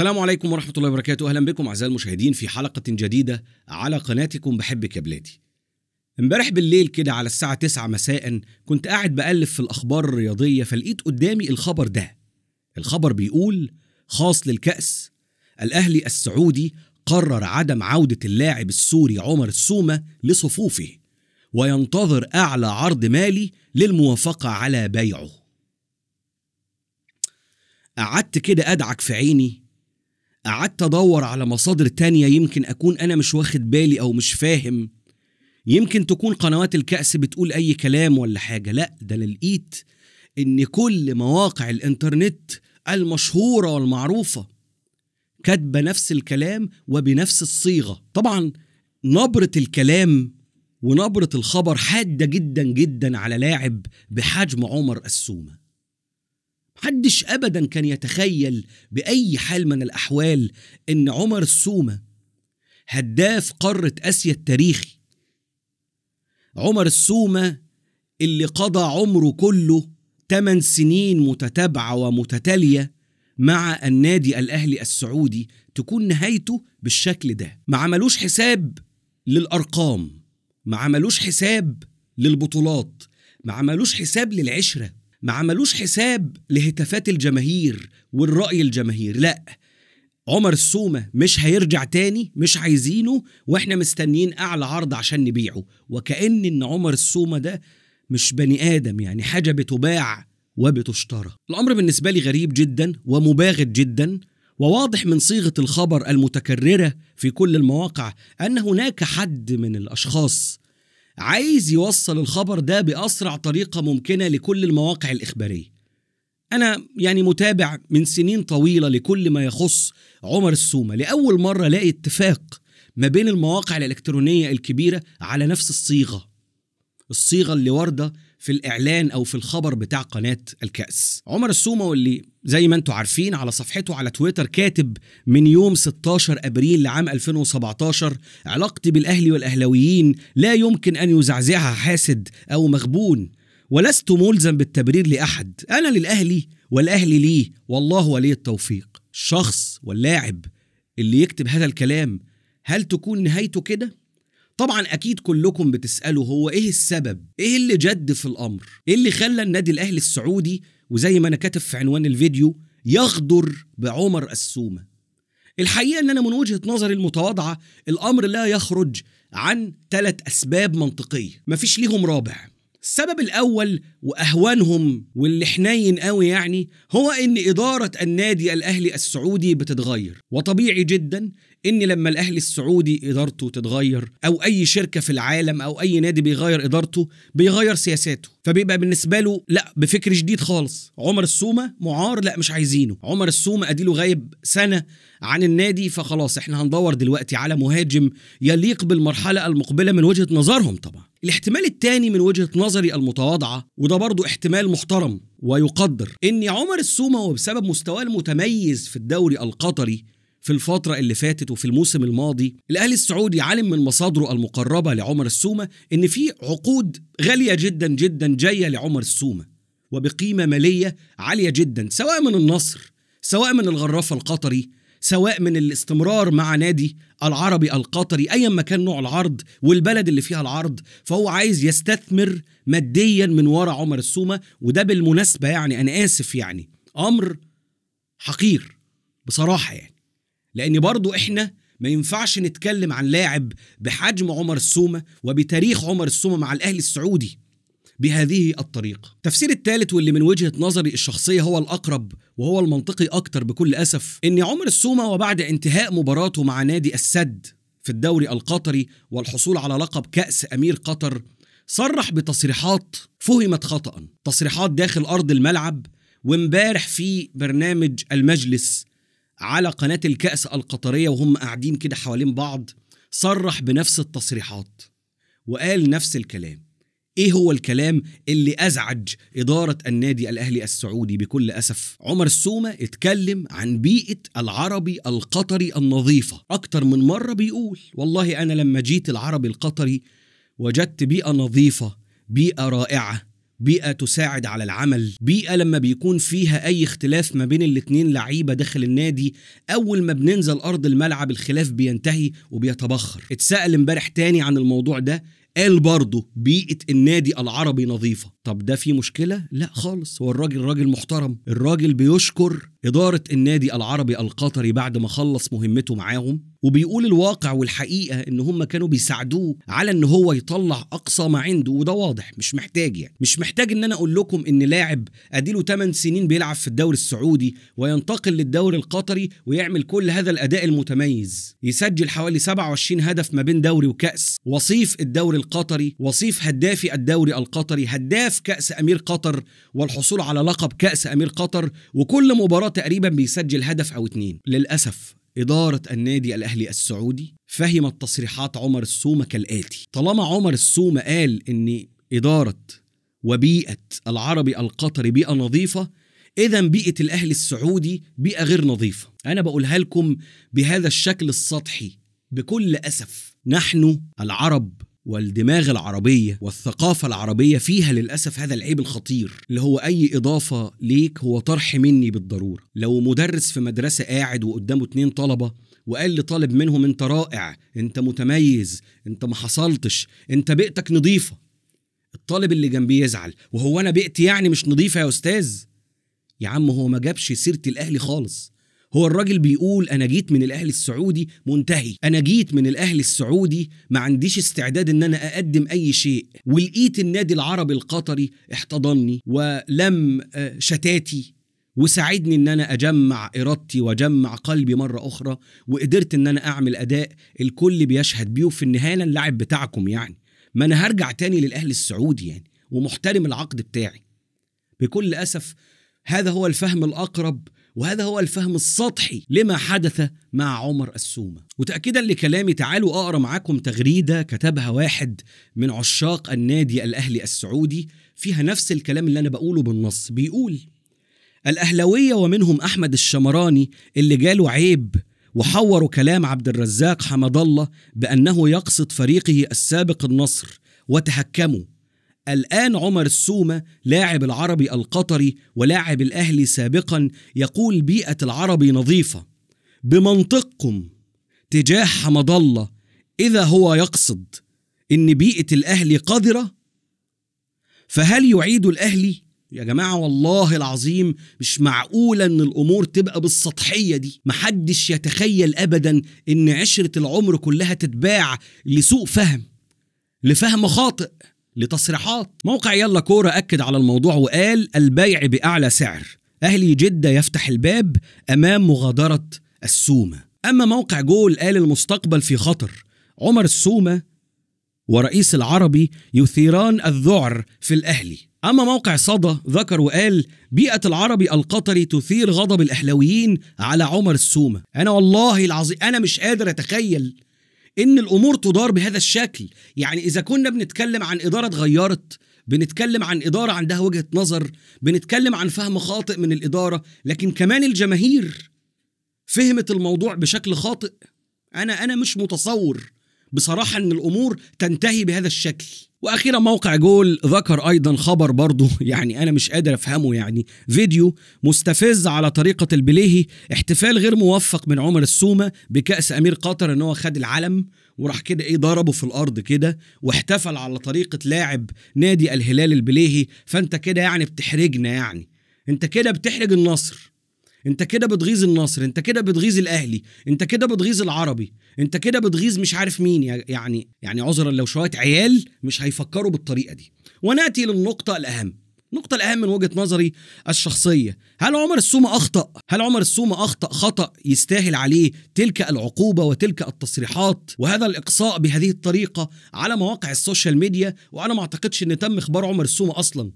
السلام عليكم ورحمة الله وبركاته أهلا بكم أعزائي المشاهدين في حلقة جديدة على قناتكم بحبك يا بلادي امبارح بالليل كده على الساعة 9 مساء كنت قاعد بقلب في الأخبار الرياضية فلقيت قدامي الخبر ده الخبر بيقول خاص للكأس الأهلي السعودي قرر عدم عودة اللاعب السوري عمر السومة لصفوفه وينتظر أعلى عرض مالي للموافقة على بيعه قعدت كده أدعك في عيني قعدت ادور على مصادر تانية يمكن اكون انا مش واخد بالي او مش فاهم يمكن تكون قنوات الكأس بتقول اي كلام ولا حاجة لا ده انا لقيت ان كل مواقع الانترنت المشهورة والمعروفة كاتبة نفس الكلام وبنفس الصيغة طبعا نبرة الكلام ونبرة الخبر حادة جدا جدا على لاعب بحجم عمر السومة محدش ابدا كان يتخيل باي حال من الاحوال ان عمر السومه هداف قاره اسيا التاريخي عمر السومه اللي قضى عمره كله 8 سنين متتابعه ومتتاليه مع النادي الاهلي السعودي تكون نهايته بالشكل ده ما عملوش حساب للارقام ما عملوش حساب للبطولات ما عملوش حساب للعشره ما عملوش حساب لهتافات الجماهير والرأي الجماهير لأ عمر السومة مش هيرجع تاني مش عايزينه واحنا مستنيين أعلى عرض عشان نبيعه وكأن إن عمر السومة ده مش بني آدم يعني حاجة بتباع وبتشترى الأمر بالنسبة لي غريب جدا ومباغت جدا وواضح من صيغة الخبر المتكررة في كل المواقع أن هناك حد من الأشخاص عايز يوصل الخبر ده بأسرع طريقة ممكنة لكل المواقع الإخبارية أنا يعني متابع من سنين طويلة لكل ما يخص عمر السومة لأول مرة لاقي اتفاق ما بين المواقع الإلكترونية الكبيرة على نفس الصيغة الصيغة اللي واردة في الاعلان او في الخبر بتاع قناه الكاس عمر السومه واللي زي ما انتم عارفين على صفحته على تويتر كاتب من يوم 16 ابريل لعام 2017 علاقتي بالاهلي والاهلاويين لا يمكن ان يزعزعها حاسد او مغبون ولست ملزم بالتبرير لاحد انا للاهلي والاهلي لي والله ولي التوفيق الشخص واللاعب اللي يكتب هذا الكلام هل تكون نهايته كده طبعا اكيد كلكم بتسالوا هو ايه السبب ايه اللي جد في الامر ايه اللي خلى النادي الاهلي السعودي وزي ما انا كاتب في عنوان الفيديو يغدر بعمر السومه الحقيقه ان انا من وجهه نظري المتواضعه الامر لا يخرج عن ثلاث اسباب منطقيه مفيش ليهم رابع السبب الاول واهوانهم واللي حنين قوي يعني هو ان اداره النادي الاهلي السعودي بتتغير وطبيعي جدا ان لما الاهلي السعودي ادارته تتغير او اي شركه في العالم او اي نادي بيغير ادارته بيغير سياساته فبيبقى بالنسبه له لا بفكر جديد خالص عمر السومه معار لا مش عايزينه عمر السومه اديله غايب سنه عن النادي فخلاص احنا هندور دلوقتي على مهاجم يليق بالمرحله المقبله من وجهه نظرهم طبعا الاحتمال الثاني من وجهه نظري المتواضعه وده برضو احتمال محترم ويقدر ان عمر السومه وبسبب مستواه المتميز في الدوري القطري في الفترة اللي فاتت وفي الموسم الماضي الأهلي السعودي علم من مصادره المقربة لعمر السومة إن في عقود غالية جدا جدا جاية لعمر السومة وبقيمة مالية عالية جدا سواء من النصر سواء من الغرافة القطري سواء من الاستمرار مع نادي العربي القطري ايا ما كان نوع العرض والبلد اللي فيها العرض فهو عايز يستثمر ماديا من ورا عمر السومه وده بالمناسبه يعني انا اسف يعني امر حقير بصراحه يعني لان برضو احنا ما ينفعش نتكلم عن لاعب بحجم عمر السومه وبتاريخ عمر السومه مع الاهلي السعودي بهذه الطريقه التفسير الثالث واللي من وجهه نظري الشخصيه هو الاقرب وهو المنطقي اكتر بكل اسف ان عمر السومه وبعد انتهاء مباراته مع نادي السد في الدوري القطري والحصول على لقب كاس امير قطر صرح بتصريحات فهمت خطأ تصريحات داخل أرض الملعب وامبارح في برنامج المجلس على قناه الكاس القطريه وهم قاعدين كده حوالين بعض صرح بنفس التصريحات وقال نفس الكلام ايه هو الكلام اللي ازعج اداره النادي الاهلي السعودي بكل اسف عمر السومه اتكلم عن بيئه العربي القطري النظيفه اكتر من مره بيقول والله انا لما جيت العربي القطري وجدت بيئه نظيفه بيئه رائعه بيئة تساعد على العمل بيئة لما بيكون فيها أي اختلاف ما بين الاتنين لعيبة داخل النادي أول ما بننزل أرض الملعب الخلاف بينتهي وبيتبخر اتسأل امبارح تاني عن الموضوع ده قال برضه بيئة النادي العربي نظيفة طب ده في مشكلة؟ لا خالص هو الراجل راجل محترم الراجل بيشكر إدارة النادي العربي القطري بعد ما خلص مهمته معاهم وبيقول الواقع والحقيقة إن هم كانوا بيساعدوه على إن هو يطلع أقصى ما عنده وده واضح مش محتاج يعني مش محتاج إن أنا أقول لكم إن لاعب أديله 8 سنين بيلعب في الدوري السعودي وينتقل للدوري القطري ويعمل كل هذا الأداء المتميز يسجل حوالي 27 هدف ما بين دوري وكأس وصيف الدوري القطري وصيف هدافي الدوري القطري هداف كأس أمير قطر والحصول على لقب كأس أمير قطر وكل مباراة تقريبا بيسجل هدف او اتنين للاسف إدارة النادي الأهلي السعودي فهمت تصريحات عمر السومة كالآتي طالما عمر السومة قال إن إدارة وبيئة العربي القطري بيئة نظيفة إذا بيئة الأهلي السعودي بيئة غير نظيفة أنا بقولها لكم بهذا الشكل السطحي بكل أسف نحن العرب والدماغ العربية والثقافة العربية فيها للأسف هذا العيب الخطير اللي هو أي إضافة ليك هو طرح مني بالضرورة لو مدرس في مدرسة قاعد وقدامه اتنين طلبة وقال لطالب منهم انت رائع انت متميز انت ما حصلتش انت بيئتك نظيفة الطالب اللي جنبي يزعل وهو انا بيئتي يعني مش نظيفة يا استاذ يا عم هو ما جابش سيرة الاهلي خالص هو الراجل بيقول انا جيت من الاهلي السعودي منتهي انا جيت من الاهلي السعودي ما عنديش استعداد ان انا اقدم اي شيء ولقيت النادي العربي القطري احتضنني ولم آه، شتاتي وساعدني ان انا اجمع ارادتي واجمع قلبي مره اخرى وقدرت ان انا اعمل اداء الكل بيشهد بيه في النهايه انا اللاعب بتاعكم يعني ما انا هرجع تاني للاهلي السعودي يعني ومحترم العقد بتاعي بكل اسف هذا هو الفهم الاقرب وهذا هو الفهم السطحي لما حدث مع عمر السومة وتأكيدا لكلامي تعالوا أقرأ معاكم تغريدة كتبها واحد من عشاق النادي الأهلي السعودي فيها نفس الكلام اللي أنا بقوله بالنص بيقول الأهلوية ومنهم أحمد الشمراني اللي جاله عيب وحوروا كلام عبد الرزاق حمد الله بأنه يقصد فريقه السابق النصر وتهكموا الآن عمر السومة لاعب العربي القطري ولاعب الأهلي سابقا يقول بيئة العربي نظيفة بمنطقكم تجاه حمد الله إذا هو يقصد إن بيئة الأهلي قذرة فهل يعيد الأهلي؟ يا جماعة والله العظيم مش معقولة إن الأمور تبقى بالسطحية دي محدش يتخيل أبدا إن عشرة العمر كلها تتباع لسوء فهم لفهم خاطئ لتصريحات موقع يلا كورة أكد على الموضوع وقال البيع بأعلى سعر أهلي جدة يفتح الباب أمام مغادرة السومة أما موقع جول قال المستقبل في خطر عمر السومة ورئيس العربي يثيران الذعر في الأهلي أما موقع صدى ذكر وقال بيئة العربي القطري تثير غضب الأهلاويين على عمر السومة أنا والله العظيم أنا مش قادر أتخيل ان الامور تدار بهذا الشكل يعني اذا كنا بنتكلم عن اداره اتغيرت بنتكلم عن اداره عندها وجهه نظر بنتكلم عن فهم خاطئ من الاداره لكن كمان الجماهير فهمت الموضوع بشكل خاطئ انا انا مش متصور بصراحه ان الامور تنتهي بهذا الشكل واخيرا موقع جول ذكر ايضا خبر برضه يعني انا مش قادر افهمه يعني فيديو مستفز على طريقه البليهي احتفال غير موفق من عمر السومه بكاس امير قطر ان هو خد العلم وراح كده ايه ضربه في الارض كده واحتفل على طريقه لاعب نادي الهلال البليهي فانت كده يعني بتحرجنا يعني انت كده بتحرج النصر انت كده بتغيظ النصر انت كده بتغيظ الاهلي انت كده بتغيظ العربي انت كده بتغيظ مش عارف مين يعني يعني عذرا لو شويه عيال مش هيفكروا بالطريقه دي وناتي للنقطه الاهم النقطة الأهم من وجهة نظري الشخصية، هل عمر السومة أخطأ؟ هل عمر السومة أخطأ خطأ يستاهل عليه تلك العقوبة وتلك التصريحات وهذا الإقصاء بهذه الطريقة على مواقع السوشيال ميديا وأنا ما أعتقدش إن تم إخبار عمر السومة أصلاً،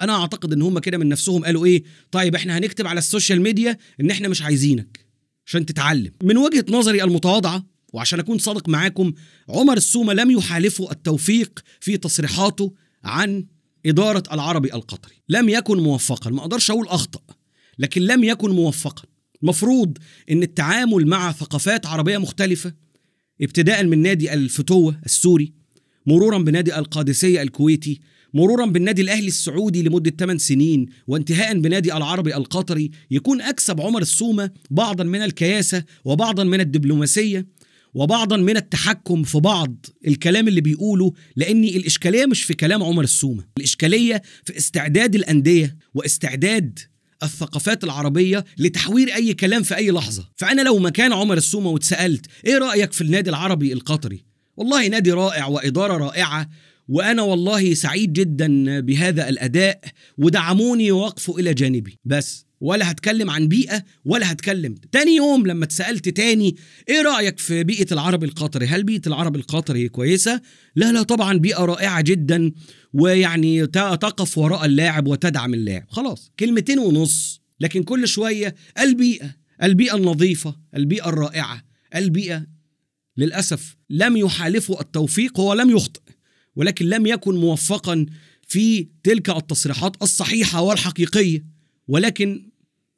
انا اعتقد ان هم كده من نفسهم قالوا ايه طيب احنا هنكتب على السوشيال ميديا ان احنا مش عايزينك عشان تتعلم من وجهه نظري المتواضعه وعشان اكون صادق معاكم عمر السومه لم يحالفه التوفيق في تصريحاته عن اداره العربي القطري لم يكن موفقا ما اقدرش اقول اخطا لكن لم يكن موفقا المفروض ان التعامل مع ثقافات عربيه مختلفه ابتداء من نادي الفتوه السوري مرورا بنادي القادسيه الكويتي مرورا بالنادي الاهلي السعودي لمده 8 سنين وانتهاء بنادي العربي القطري يكون اكسب عمر السومه بعضا من الكياسه وبعضا من الدبلوماسيه وبعضا من التحكم في بعض الكلام اللي بيقوله لان الاشكاليه مش في كلام عمر السومه الاشكاليه في استعداد الانديه واستعداد الثقافات العربية لتحوير أي كلام في أي لحظة فأنا لو مكان عمر السومة واتسألت إيه رأيك في النادي العربي القطري والله نادي رائع وإدارة رائعة وانا والله سعيد جدا بهذا الاداء ودعموني ووقفوا الى جانبي بس ولا هتكلم عن بيئه ولا هتكلم تاني يوم لما اتسالت تاني ايه رايك في بيئه العربي القطري هل بيئه العربي القطري كويسه لا لا طبعا بيئه رائعه جدا ويعني تقف وراء اللاعب وتدعم اللاعب خلاص كلمتين ونص لكن كل شويه البيئه البيئه النظيفه البيئه الرائعه البيئه للاسف لم يحالفه التوفيق هو لم يخطئ ولكن لم يكن موفقا في تلك التصريحات الصحيحه والحقيقيه ولكن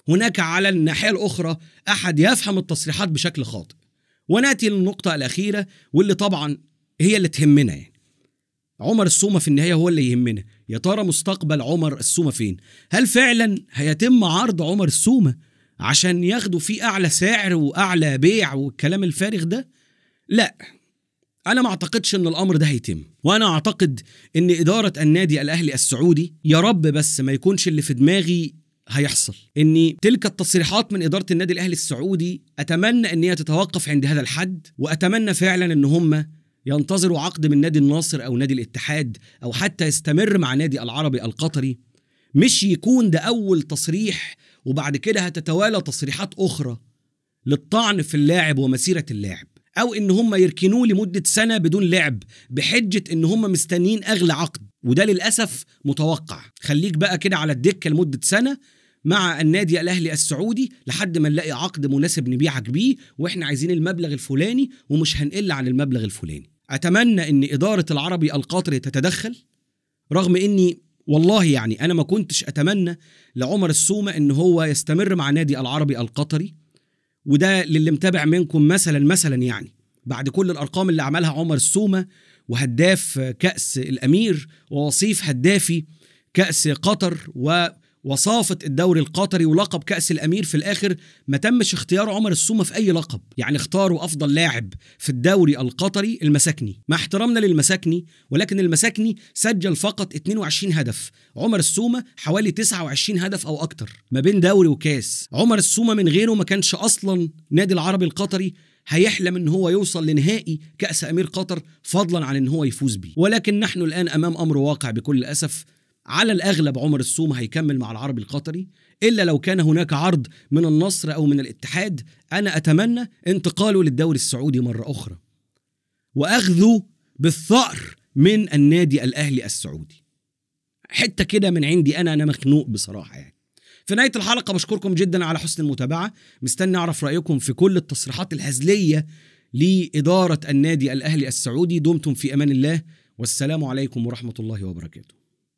هناك على الناحيه الاخرى احد يفهم التصريحات بشكل خاطئ وناتي للنقطه الاخيره واللي طبعا هي اللي تهمنا يعني عمر السومه في النهايه هو اللي يهمنا يا ترى مستقبل عمر السومه فين هل فعلا هيتم عرض عمر السومه عشان ياخدوا فيه اعلى سعر واعلى بيع والكلام الفارغ ده لا انا ما اعتقدش ان الامر ده هيتم وانا اعتقد ان اداره النادي الاهلي السعودي يا رب بس ما يكونش اللي في دماغي هيحصل ان تلك التصريحات من اداره النادي الاهلي السعودي اتمنى ان هي تتوقف عند هذا الحد واتمنى فعلا ان هم ينتظروا عقد من نادي الناصر او نادي الاتحاد او حتى يستمر مع نادي العربي القطري مش يكون ده اول تصريح وبعد كده هتتوالى تصريحات اخرى للطعن في اللاعب ومسيره اللاعب او ان هم يركنوه لمده سنه بدون لعب بحجه ان هم مستنيين اغلى عقد وده للاسف متوقع خليك بقى كده على الدكه لمده سنه مع النادي الاهلي السعودي لحد ما نلاقي عقد مناسب نبيعك بيه واحنا عايزين المبلغ الفلاني ومش هنقل عن المبلغ الفلاني اتمنى ان اداره العربي القطري تتدخل رغم اني والله يعني انا ما كنتش اتمنى لعمر السومه ان هو يستمر مع نادي العربي القطري وده للي متابع منكم مثلا مثلا يعني بعد كل الارقام اللي عملها عمر السومه وهداف كاس الامير ووصيف هدافي كاس قطر و وصافة الدوري القطري ولقب كأس الأمير في الآخر ما تمش اختيار عمر السومة في أي لقب يعني اختاروا أفضل لاعب في الدوري القطري المساكني مع احترامنا للمساكني ولكن المساكني سجل فقط 22 هدف عمر السومة حوالي 29 هدف أو أكتر ما بين دوري وكاس عمر السومة من غيره ما كانش أصلا نادي العربي القطري هيحلم ان هو يوصل لنهائي كاس امير قطر فضلا عن ان هو يفوز بيه ولكن نحن الان امام امر واقع بكل اسف على الأغلب عمر السوم هيكمل مع العربي القطري إلا لو كان هناك عرض من النصر أو من الاتحاد أنا أتمنى انتقاله للدوري السعودي مرة أخرى وأخذه بالثأر من النادي الأهلي السعودي حتة كده من عندي أنا أنا مخنوق بصراحة يعني في نهاية الحلقة بشكركم جدا على حسن المتابعة مستني أعرف رأيكم في كل التصريحات الهزلية لإدارة النادي الأهلي السعودي دمتم في أمان الله والسلام عليكم ورحمة الله وبركاته